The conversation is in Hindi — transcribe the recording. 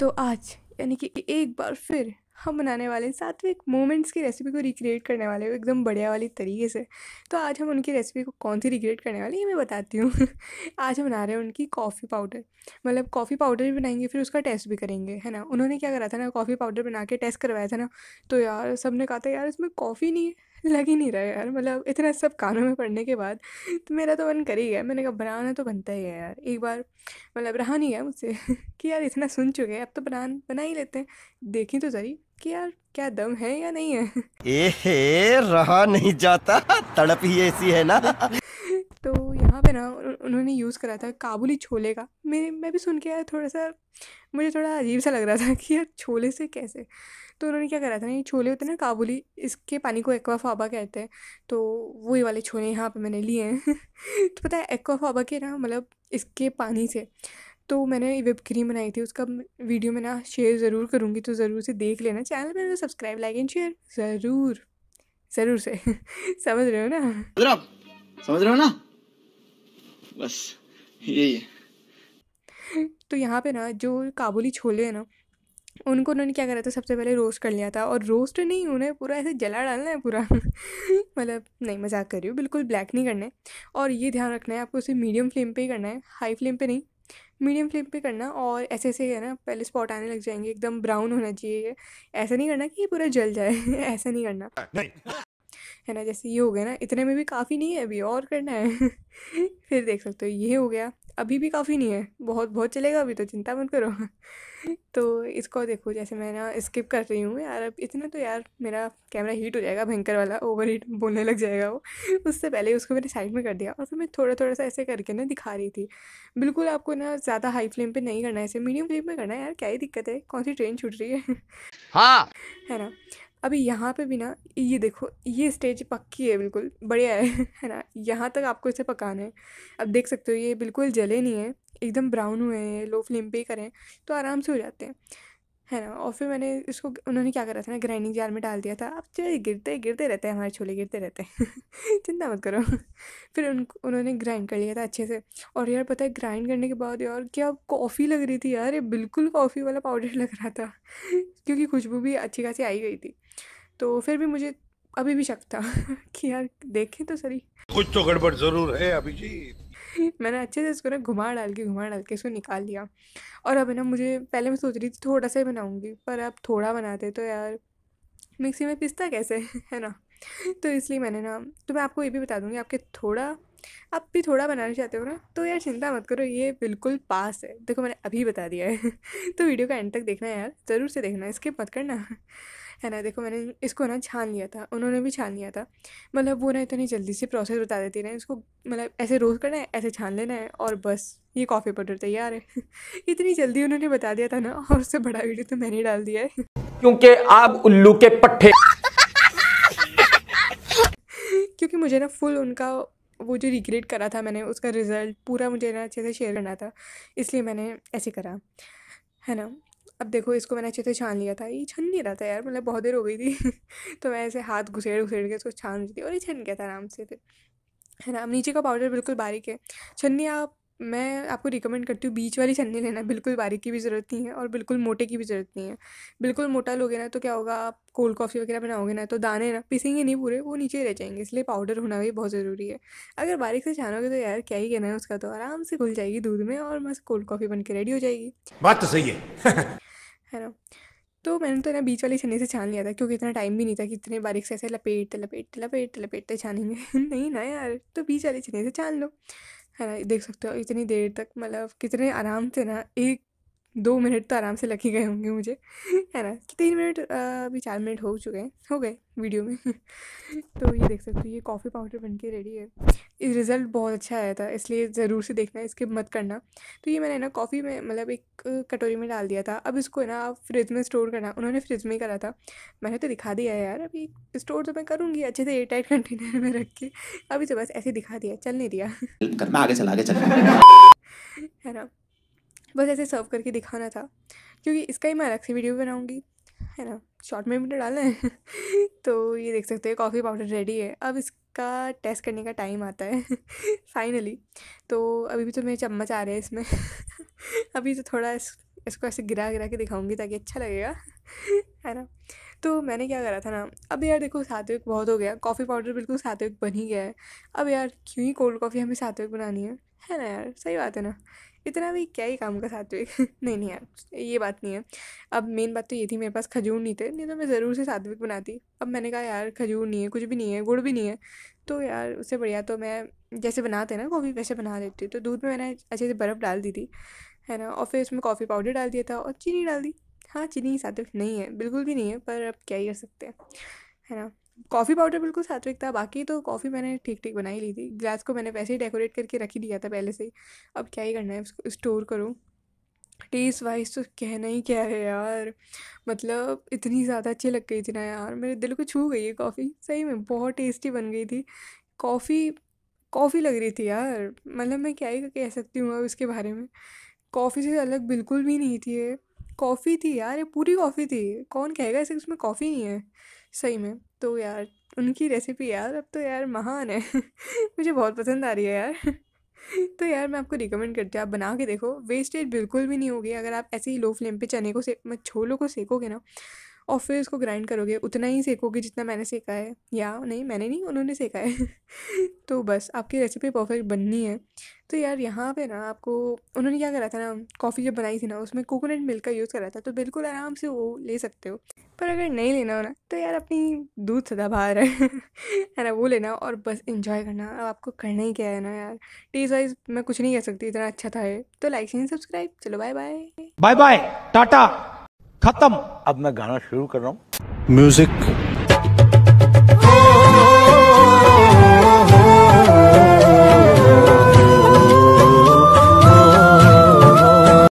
तो आज यानी कि एक बार फिर हम बनाने वाले एक मोमेंट्स की रेसिपी को रिक्रिएट करने वाले एकदम बढ़िया वाली तरीके से तो आज हम उनकी रेसिपी को कौन सी रिक्रिएट करने वाले ये मैं बताती हूँ आज हम बना रहे हैं उनकी कॉफ़ी पाउडर मतलब कॉफ़ी पाउडर भी बनाएंगे फिर उसका टेस्ट भी करेंगे है ना उन्होंने क्या करा था ना कॉफ़ी पाउडर बना के टेस्ट करवाया था ना तो यार सब ने कहा था यार इसमें कॉफ़ी नहीं है लग ही नहीं रहा यार मतलब इतना सब कानों में पड़ने के बाद तो मेरा तो मन कर ही गया मैंने कहा बनाना तो बनता ही है यार एक बार मतलब रहा नहीं गया मुझसे कि यार इतना सुन चुके हैं अब तो बना बना ही लेते हैं देखी तो जरी कि यार क्या दम है या नहीं है एहे रहा नहीं जाता तड़प ही ऐसी है ना तो यहाँ पे ना उन्होंने यूज़ करा था काबुली छोले का मेरे मैं भी सुन के यार थोड़ा सा मुझे थोड़ा अजीब सा लग रहा था कि यार छोले से कैसे तो उन्होंने क्या करा था ना ये छोले होते हैं ना काबुली इसके पानी को एक्वाफाबा कहते हैं तो वही वाले छोले यहाँ पे मैंने लिए हैं तो पता है एक्वाफाबा के ना मतलब इसके पानी से तो मैंने विप क्रीम बनाई थी उसका वीडियो मैं ना शेयर ज़रूर करूँगी तो ज़रूर से देख लेना चैनल पर सब्सक्राइब लाइक एंड शेयर ज़रूर ज़रूर से समझ रहे हो ना समझ रहे हो ना बस यही है तो यहाँ पे ना जो काबुली छोले हैं ना उनको उन्होंने क्या करा था सबसे पहले रोस्ट कर लिया था और रोस्ट नहीं उन्हें पूरा ऐसे जला डालना है पूरा मतलब नहीं मजाक कर रही हूँ बिल्कुल ब्लैक नहीं करना है और ये ध्यान रखना है आपको उसे मीडियम फ्लेम पे ही करना है हाई फ्लेम पे नहीं मीडियम फ्लेम पे करना और ऐसे ऐसे है ना पहले स्पॉट आने लग जाएंगे एकदम ब्राउन होना चाहिए ऐसा नहीं करना कि ये पूरा जल जाए ऐसा नहीं करना नहीं है ना जैसे ये हो गया ना इतने में भी काफ़ी नहीं है अभी और करना है फिर देख सकते हो ये हो गया अभी भी काफ़ी नहीं है बहुत बहुत चलेगा अभी तो चिंता मत करो तो इसको देखो जैसे मैं ना स्किप कर रही हूँ यार अब इतना तो यार मेरा कैमरा हीट हो जाएगा भयंकर वाला ओवर हीट बोलने लग जाएगा वो उससे पहले उसको मैंने साइड में कर दिया और फिर मैं थोड़ा थोड़ा सा ऐसे करके ना दिखा रही थी बिल्कुल आपको ना ज़्यादा हाई फ्लेम पर नहीं करना है ऐसे मीडियम फ्लेम पर करना है यार क्या ही दिक्कत है कौन सी ट्रेन छूट रही है हाँ है ना अभी यहाँ पे भी ना ये देखो ये स्टेज पक्की है बिल्कुल बढ़िया है है ना यहाँ तक आपको इसे पकाना है अब देख सकते हो ये बिल्कुल जले नहीं है एकदम ब्राउन हुए हैं लो फ्लेम पे करें तो आराम से हो जाते हैं है ना और फिर मैंने इसको उन्होंने क्या करा था ना ग्राइंडिंग जार में डाल दिया था अब जो गिरते गिरते रहते हैं हमारे छोले गिरते रहते हैं चिंता मत करो फिर उन उन्होंने ग्राइंड कर लिया था अच्छे से और यार पता है ग्राइंड करने के बाद यार क्या कॉफ़ी लग रही थी यार ये बिल्कुल कॉफ़ी वाला पाउडर लग रहा था क्योंकि खुशबू भी अच्छी खासी आई गई थी तो फिर भी मुझे अभी भी शक था कि यार देखें तो सही कुछ तो गड़बड़ ज़रूर है अभी जी मैंने अच्छे से इसको ना घुमा डाल के घुमा डाल के इसको निकाल लिया और अब ना मुझे पहले मैं सोच रही थी थोड़ा सा ही बनाऊँगी पर अब थोड़ा बनाते तो यार मिक्सी में पिसता कैसे है ना तो इसलिए मैंने ना तो मैं आपको ये भी बता दूंगी आपके थोड़ा आप भी थोड़ा बनाना चाहते हो ना तो यार चिंता मत करो ये बिल्कुल पास है देखो मैंने अभी बता दिया है तो वीडियो का एंड तक देखना है यार ज़रूर से देखना इसके मत करना है ना देखो मैंने इसको ना छान लिया था उन्होंने भी छान लिया था मतलब वो ना इतनी जल्दी से प्रोसेस बता देती ना इसको मतलब ऐसे रोस्ट करना है ऐसे छान लेना है और बस ये कॉफ़ी पाउडर तैयार है इतनी जल्दी उन्होंने बता दिया था ना और उससे बड़ा वीडियो तो मैंने डाल दिया है क्योंकि आप उल्लू के पट्टे क्योंकि मुझे ना फुल उनका वो जो रिग्रेट करा था मैंने उसका रिज़ल्ट पूरा मुझे ना अच्छे से शेयर करना था इसलिए मैंने ऐसे करा है ना अब देखो इसको मैंने अच्छे से छान लिया था ये छन नहीं रहा था यार मतलब बहुत देर हो गई थी तो मैं ऐसे हाथ घुसेड़ घुसेड़ के इसको छान रही थी और ये छन गया था आराम से फिर है ना नीचे का पाउडर बिल्कुल बारीक है छन्नी आप मैं आपको रिकमेंड करती हूँ बीच वाली छन्नी लेना बिल्कुल बारीक की भी ज़रूरत नहीं है और बिल्कुल मोटे की भी ज़रूरत नहीं है बिल्कुल मोटा लोगे ना तो क्या होगा आप कोल्ड कॉफ़ी वगैरह बनाओगे ना तो दाने ना पिसेंगे नहीं पूरे वो नीचे रह जाएंगे इसलिए पाउडर होना भी बहुत ज़रूरी है अगर बारीक से छानोगे तो यार क्या ही कहना है उसका तो आराम से घुल जाएगी दूध में और मस्त कोल्ड कॉफ़ी बन के रेडी हो जाएगी बात तो सही है है ना तो मैंने तो ना बीच वाली छन्नी से छान लिया था क्योंकि इतना टाइम भी नहीं था कि इतने बारीक से ऐसे लपेटते लपेटते लपेटते लपेटते छानेंगे नहीं ना यार तो बीच वाली छन्नी से छान लो है ना देख सकते हो इतनी देर तक मतलब कितने आराम से ना एक दो मिनट तो आराम से लगे गए होंगे मुझे है ना तीन मिनट अभी चार मिनट हो चुके हैं हो गए वीडियो में तो ये देख सकते हो ये कॉफ़ी पाउडर बन के रेडी है इस रिज़ल्ट बहुत अच्छा आया था इसलिए ज़रूर से देखना इसके मत करना तो ये मैंने ना कॉफ़ी में मतलब एक कटोरी में डाल दिया था अब इसको ना आप फ्रिज में स्टोर करना उन्होंने फ्रिज में ही करा था मैंने तो दिखा दिया है यार अभी स्टोर तो मैं करूँगी अच्छे से एयर टाइट कंटेनर में रख के अभी तो बस ऐसे दिखा दिया चल नहीं दिया है ना बस ऐसे सर्व करके दिखाना था क्योंकि इसका ही मैं अलग से वीडियो बनाऊँगी है ना शॉर्ट में भी तो डालना है तो ये देख सकते हो कॉफ़ी पाउडर रेडी है अब इसका टेस्ट करने का टाइम आता है फाइनली तो अभी भी तो मेरे चम्मच आ रहे हैं इसमें अभी तो थोड़ा इस, इसको ऐसे गिरा गिरा के दिखाऊंगी ताकि अच्छा लगेगा है ना तो मैंने क्या करा था ना अब यार देखो सात्विक बहुत हो गया कॉफ़ी पाउडर बिल्कुल सात्विक बन ही गया है अब यार क्यों ही कोल्ड कॉफ़ी हमें सात्विक बनानी है है ना यार सही बात है ना इतना भी क्या ही काम का सात्विक नहीं नहीं यार ये बात नहीं है अब मेन बात तो ये थी मेरे पास खजूर नहीं थे नहीं तो मैं ज़रूर से सात्विक बनाती अब मैंने कहा यार खजूर नहीं है कुछ भी नहीं है गुड़ भी नहीं है तो यार उससे बढ़िया तो मैं जैसे बनाते हैं ना कॉफ़ी वैसे बना लेती हूँ तो दूध में मैंने अच्छे से बर्फ़ डाल दी थी है ना और फिर उसमें कॉफ़ी पाउडर डाल दिया था और चीनी डाल दी हाँ चीनी सात्विक नहीं है बिल्कुल भी नहीं है पर अब क्या ही कर सकते हैं है ना कॉफ़ी पाउडर बिल्कुल सात्विक था बाकी तो कॉफ़ी मैंने ठीक ठीक बनाई ली थी ग्लास को मैंने वैसे ही डेकोरेट करके रख ही दिया था पहले से ही अब क्या ही करना है उसको स्टोर करूँ टेस्ट वाइज तो कहना ही क्या है यार मतलब इतनी ज़्यादा अच्छी लग गई थी ना यार मेरे दिल को छू गई है कॉफ़ी सही में बहुत टेस्टी बन गई थी कॉफ़ी कॉफ़ी लग रही थी यार मतलब मैं क्या ही कह सकती हूँ अब इसके बारे में कॉफ़ी से अलग बिल्कुल भी नहीं थी ये कॉफ़ी थी यार ये पूरी कॉफ़ी थी कौन कहेगा ऐसे उसमें कॉफ़ी नहीं है सही में तो यार उनकी रेसिपी यार अब तो यार महान है मुझे बहुत पसंद आ रही है यार तो यार मैं आपको रिकमेंड करती हूँ आप बना के देखो वेस्टेज बिल्कुल भी नहीं होगी अगर आप ऐसे ही लो फ्लेम पे चने को से छोलों को सेकोगे ना और फिर उसको ग्राइंड करोगे उतना ही सेकोगे जितना मैंने सेका है या नहीं मैंने नहीं उन्होंने सेका है तो बस आपकी रेसिपी परफेक्ट बननी है तो यार यहाँ पे ना आपको उन्होंने क्या करा था ना कॉफ़ी जब बनाई थी ना उसमें कोकोनट मिल्क का यूज़ करा था तो बिल्कुल आराम से वो ले सकते हो पर अगर नहीं लेना हो ना तो यार अपनी दूध बाहर है है ना वो लेना और बस इंजॉय करना अब आपको करना ही क्या है ना यार टेस्ट वाइज मैं कुछ नहीं कह सकती इतना अच्छा था ये तो लाइक सब्सक्राइब चलो bye bye bye bye tata खत्म अब मैं गाना शुरू कर रहा हूँ म्यूजिक